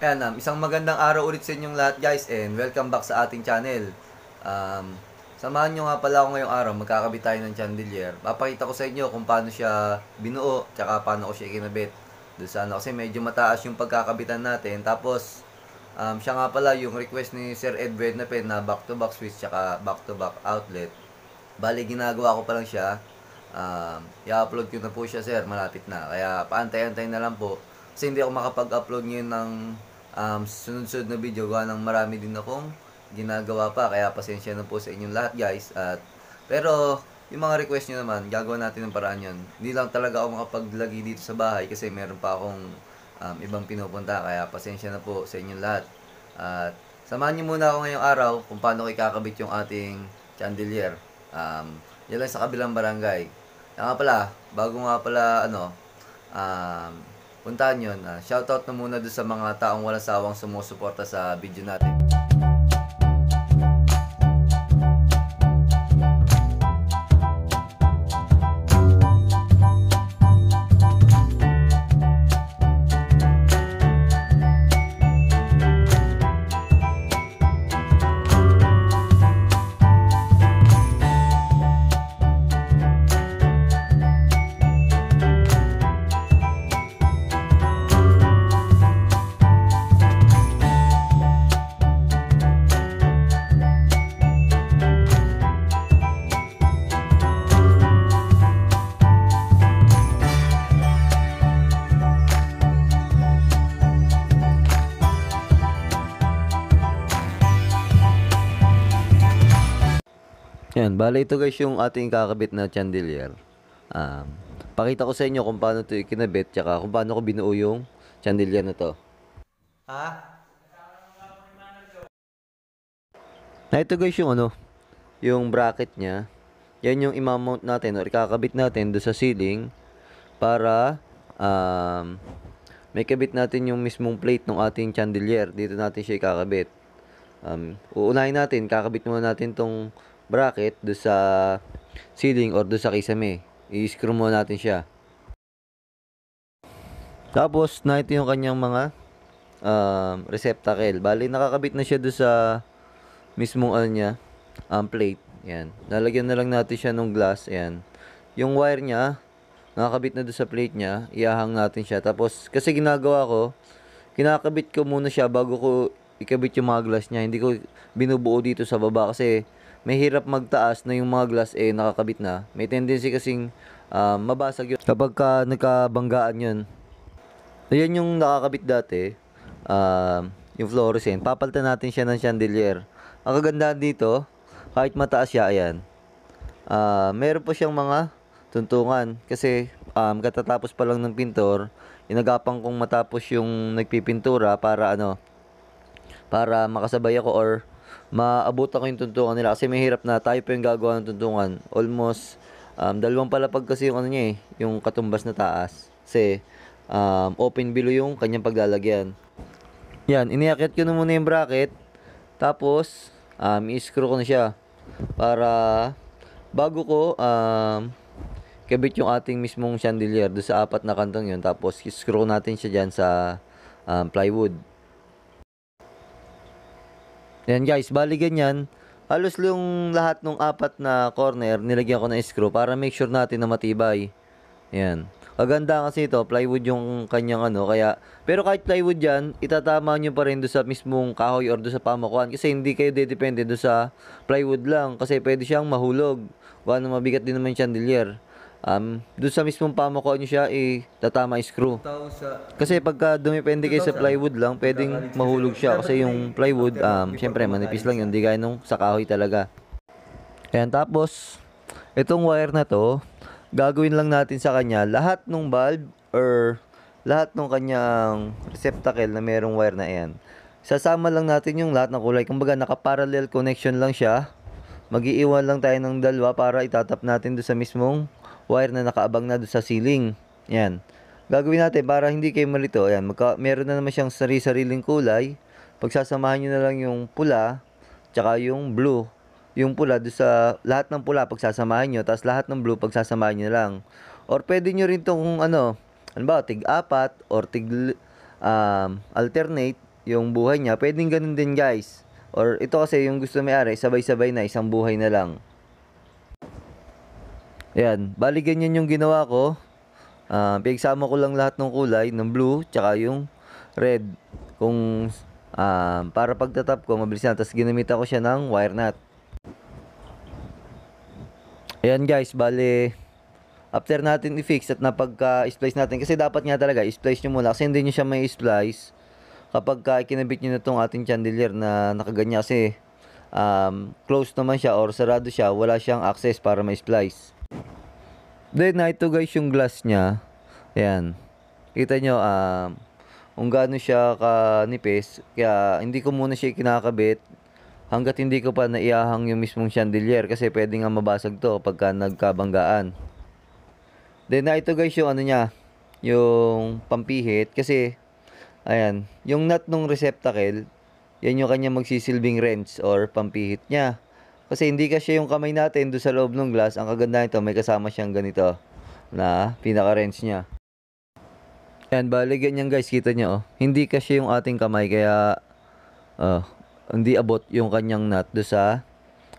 Ayan, um, isang magandang araw ulit sa inyong lahat guys and welcome back sa ating channel. Um, samahan nyo nga pala ako ngayong araw, magkakabit tayo ng chandelier. Papakita ko sa inyo kung paano siya binuo, tsaka paano ko siya ikinabit. Doon sana ano, kasi medyo mataas yung pagkakabitan natin. Tapos, um, siya nga pala yung request ni Sir Edward na pen na back-to-back switch tsaka back-to-back -back outlet. Bali, ginagawa ko pa lang siya. Um, i-upload ko na po siya sir, malapit na. Kaya paantay-antay na lang po. Kasi hindi ako makapag-upload ngayon ng um, sunod-sunod na video gawa ng marami din akong ginagawa pa kaya pasensya na po sa inyong lahat guys at pero yung mga request nyo naman gagawa natin ng paraan yun hindi lang talaga ako makapaglagi dito sa bahay kasi meron pa akong um, ibang pinupunta kaya pasensya na po sa inyong lahat at samahan nyo muna ako ngayong araw kung paano ko ikakabit yung ating chandelier um, yan lang sa kabilang barangay na nga pala bago nga pala ano um, puntahan yun. Uh, shoutout na muna doon sa mga taong walang sawang sumusuporta sa video natin. Yan, bali ito guys yung ating kakabit na chandelier. Um, pakita ko sa inyo kung paano ito ikinabit tsaka kung paano ko binuo yung chandelier na to. Ha? Na ito guys yung ano, yung bracket niya. Yan yung imamount natin or ikakabit natin do sa ceiling para um, may kabit natin yung mismong plate ng ating chandelier. Dito natin siya ikakabit. Um, uunahin natin, kakabit muna natin tong bracket do sa ceiling or do sa kisame. I-screw muna natin siya. Tapos, na ito yung kanyang mga um, receptacle. Bali, nakakabit na siya do sa mismong ano niya, um, plate. Yan. Lalagyan na lang natin siya ng glass. Yan. Yung wire niya, nakakabit na do sa plate niya. Iahang natin siya. Tapos, kasi ginagawa ko, kinakabit ko muna siya bago ko ikabit yung mga glass niya. Hindi ko binubuo dito sa baba kasi may hirap magtaas na yung mga glass eh nakakabit na. May tendency kasing uh, mabasag yun. Kapag ka nagkabanggaan yun, ayan yung nakakabit dati, uh, yung fluorescent, papalitan natin siya ng chandelier. Ang kagandahan dito, kahit mataas siya, ayan, uh, meron po siyang mga tuntungan kasi um, katatapos pa lang ng pintor, inagapan kong matapos yung nagpipintura para ano, para makasabay ako or maabot ko yung tuntungan nila kasi mahirap na tayo pa yung gagawa ng tuntungan. Almost um, dalawang palapag kasi yung ano niya eh, yung katumbas na taas. Kasi um, open below yung kanyang paglalagyan. Yan, iniakit ko na muna yung bracket. Tapos, um, i-screw ko na siya para bago ko um, kabit yung ating mismong chandelier do sa apat na kantong yun. Tapos, i-screw natin siya dyan sa um, plywood. Ayan guys, bali ganyan. Halos yung lahat ng apat na corner, nilagyan ko ng screw para make sure natin na matibay. Ayan. Maganda kasi ito, plywood yung kanyang ano, kaya, pero kahit plywood yan, itatama nyo pa rin doon sa mismong kahoy or doon sa pamakuan. Kasi hindi kayo depende doon sa plywood lang, kasi pwede siyang mahulog. Baka mabigat din naman yung chandelier um, doon sa mismong pamukha nyo siya, eh, yung screw. Kasi pagka dumipende kayo sa plywood lang, pwedeng mahulog siya. Kasi yung plywood, um, syempre, manipis lang yun. Hindi gaya nung sa kahoy talaga. Ayan, tapos, itong wire na to, gagawin lang natin sa kanya lahat ng bulb or lahat ng kanyang receptacle na merong wire na yan. Sasama lang natin yung lahat ng kulay. Kumbaga, naka-parallel connection lang siya. Magiiwan lang tayo ng dalawa para itatap natin doon sa mismong wire na nakaabang na doon sa ceiling. Yan. Gagawin natin para hindi kayo malito. Ayan, magka, meron na naman siyang sari sariling kulay. Pagsasamahan nyo na lang yung pula, tsaka yung blue. Yung pula doon sa lahat ng pula pagsasamahan nyo, tapos lahat ng blue pagsasamahan nyo na lang. Or pwede nyo rin itong kung ano, ano ba, tig-apat or tig um, alternate yung buhay niya. Pwede ganun din guys. Or ito kasi yung gusto may ari, sabay-sabay na isang buhay na lang. Ayan, bali ganyan yung ginawa ko. Uh, pinagsama ko lang lahat ng kulay, ng blue, tsaka yung red. Kung uh, para pagtatap ko, mabilis na. Tapos ginamit ko siya ng wire nut. Ayan guys, bali after natin i-fix at napagka-splice natin. Kasi dapat nga talaga, i-splice nyo muna. Kasi hindi nyo siya may splice kapag ka kinabit nyo na itong ating chandelier na nakaganya kasi um, close naman siya or sarado siya, wala siyang access para may splice. Then, na ito guys yung glass niya. Ayan. Kita nyo, um, kung gaano siya kanipis. Kaya, hindi ko muna siya kinakabit hanggat hindi ko pa naiahang yung mismong chandelier kasi pwede nga mabasag to pagka nagkabanggaan. Then, na ito guys yung ano niya, yung pampihit kasi, ayan, yung nut ng receptacle, yan yung kanya magsisilbing wrench or pampihit niya. Kasi hindi kasi yung kamay natin doon sa loob ng glass. Ang kagandahan nito, may kasama siyang ganito na pinaka-wrench niya. Yan, bali ganyan guys, kita niyo oh. Hindi kasi yung ating kamay kaya oh, hindi abot yung kanyang nut do sa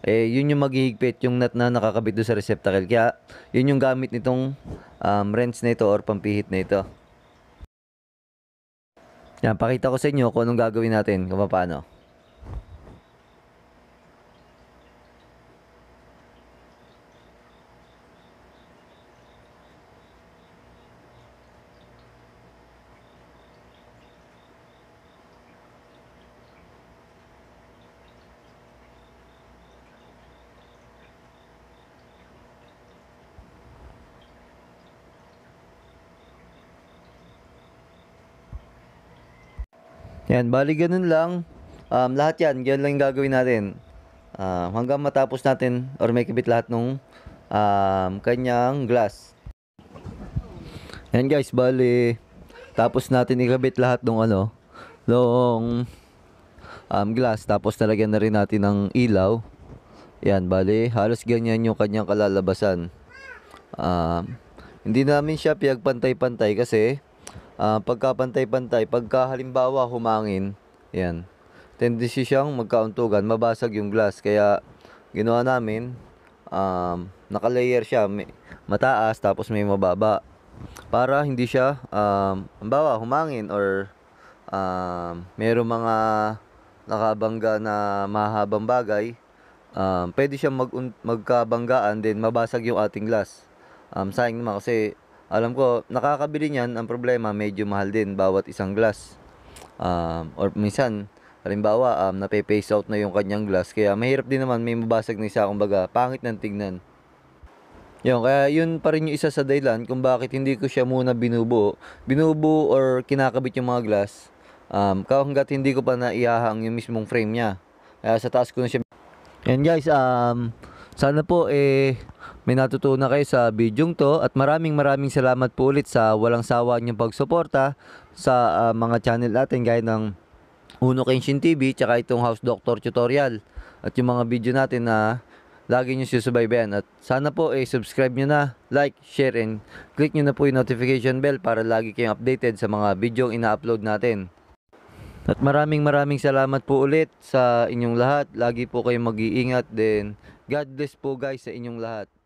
eh yun yung maghihigpit yung nut na nakakabit do sa receptacle. Kaya yun yung gamit nitong um, wrench na ito or pampihit na ito. Yan, pakita ko sa inyo kung anong gagawin natin, kung paano. Yan, bali ganun lang. Um, lahat yan, ganun lang gagawin natin. Uh, hanggang matapos natin or may kibit lahat nung um, kanyang glass. Yan guys, bali tapos natin ikabit lahat ng ano, long um, glass tapos talagyan na rin natin ng ilaw. Yan, bali halos ganyan yung kanyang kalalabasan. Um, hindi namin siya piyag pantay-pantay kasi uh, pagkapantay-pantay, pagka halimbawa humangin, yan, tendency siyang magkauntugan, mabasag yung glass. Kaya ginawa namin, um, nakalayer siya, may, mataas tapos may mababa. Para hindi siya, um, bawa humangin or um, mayroong mga nakabangga na mahabang bagay, um, pwede siyang mag magkabanggaan din mabasag yung ating glass. Um, sayang naman kasi alam ko, nakakabili niyan. Ang problema, medyo mahal din bawat isang glass. Um, or minsan, halimbawa, um, nape-face out na yung kanyang glass. Kaya mahirap din naman, may mabasag na isa. Kumbaga, pangit ng tignan. Yun, kaya yun pa rin yung isa sa dahilan kung bakit hindi ko siya muna binubuo. Binubuo or kinakabit yung mga glass. Um, hanggat hindi ko pa naihahang yung mismong frame niya. Kaya sa taas ko na siya. And guys, um, sana po eh may natutunan kayo sa bidyong to at maraming maraming salamat po ulit sa walang sawa niyong pagsuporta sa uh, mga channel natin gaya ng Uno Kenshin TV tsaka itong House Doctor Tutorial at yung mga video natin na lagi niyo susubaybayan at sana po eh subscribe niyo na, like, share and click niyo na po yung notification bell para lagi kayong updated sa mga video ina-upload natin. At maraming maraming salamat po ulit sa inyong lahat. Lagi po kayong mag-iingat. Then, God bless po guys sa inyong lahat.